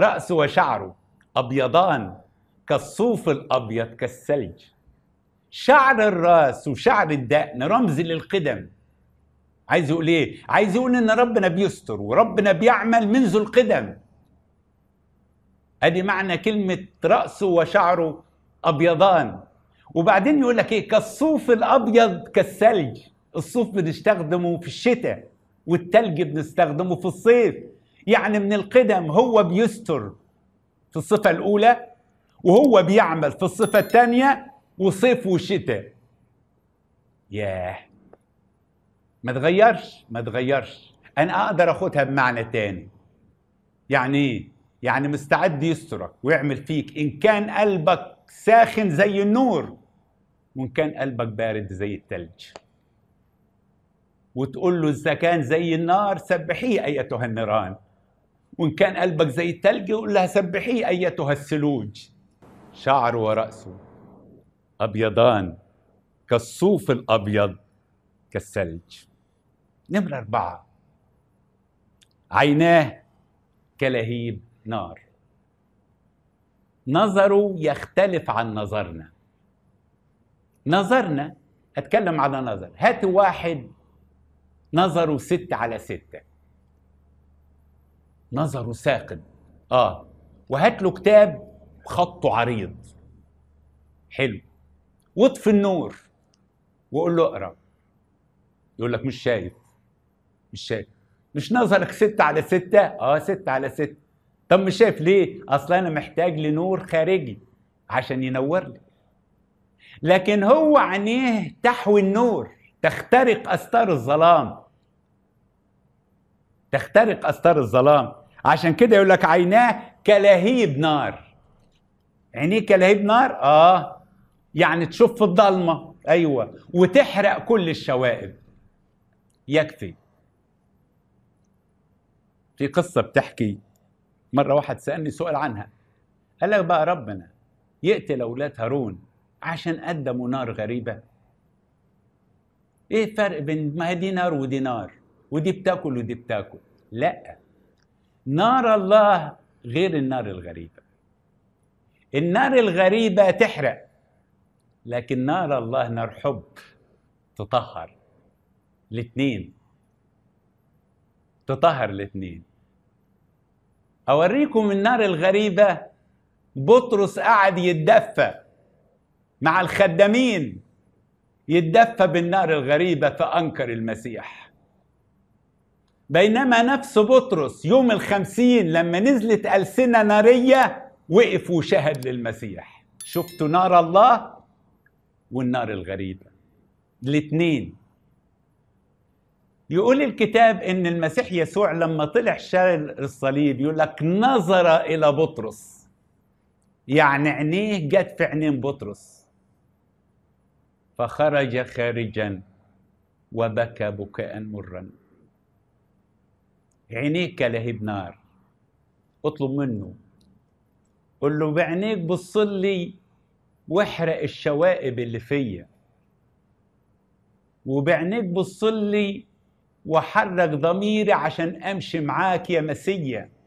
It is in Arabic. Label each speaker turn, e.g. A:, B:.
A: رأسه وشعره أبيضان كالصوف الأبيض كالثلج شعر الراس وشعر الدقن رمز للقدم عايز يقول ايه؟ عايز يقول ان ربنا بيستر وربنا بيعمل منذ القدم ادي معنى كلمة رأسه وشعره أبيضان وبعدين يقول لك ايه؟ كالصوف الأبيض كالثلج الصوف بنستخدمه في الشتاء والثلج بنستخدمه في الصيف يعني من القدم هو بيستر في الصفة الأولى وهو بيعمل في الصفة الثانية وصيف وشتاء ياه ما تغيرش ما تغيرش أنا أقدر أخدها بمعنى تاني يعني إيه؟ يعني مستعد يسترك ويعمل فيك إن كان قلبك ساخن زي النور وإن كان قلبك بارد زي التلج وتقول له إذا كان زي النار سبحيه أيتها النيران وإن كان قلبك زي التلج قول لها سبحيه أيتها الثلوج شعره ورأسه أبيضان كالصوف الأبيض كالثلج نمرة أربعة عيناه كلهيب نار نظره يختلف عن نظرنا نظرنا أتكلم على نظر هات واحد نظره ستة على ستة نظره ثاقب اه وهات له كتاب خطه عريض حلو واطفي النور وقول له اقرا يقول لك مش شايف مش شايف مش نظرك ستة على ستة؟ اه ستة على ستة طب مش شايف ليه؟ اصل انا محتاج لنور خارجي عشان ينور لي لكن هو عينيه تحوي النور تخترق استار الظلام تخترق استار الظلام عشان كده يقول لك عيناه كلهيب نار عينيه كلهيب نار اه يعني تشوف في الضلمه ايوه وتحرق كل الشوائب يكفي في قصه بتحكي مره واحد سالني سؤال عنها قال لك بقى ربنا يقتل اولاد هارون عشان قدموا نار غريبه ايه الفرق بين ما هي دي نار ودي نار ودي بتاكل ودي بتاكل لا نار الله غير النار الغريبة النار الغريبة تحرق لكن نار الله نار حب تطهر الاثنين تطهر الاثنين أوريكم النار الغريبة بطرس قعد يتدفى مع الخدامين يتدفى بالنار الغريبة فأنكر المسيح بينما نفس بطرس يوم الخمسين لما نزلت ألسنة نارية وقف وشهد للمسيح شفتوا نار الله والنار الغريبة الاتنين يقول الكتاب ان المسيح يسوع لما طلع شال الصليب يقول لك نظر الى بطرس يعني عينيه جت في عينين بطرس فخرج خارجا وبكى بكاء مرا عينيك لهيب نار اطلب منه قل له بعينيك بتصلي واحرق الشوائب اللي فيا وبعينيك بتصلي وحرك ضميري عشان امشي معاك يا مسيا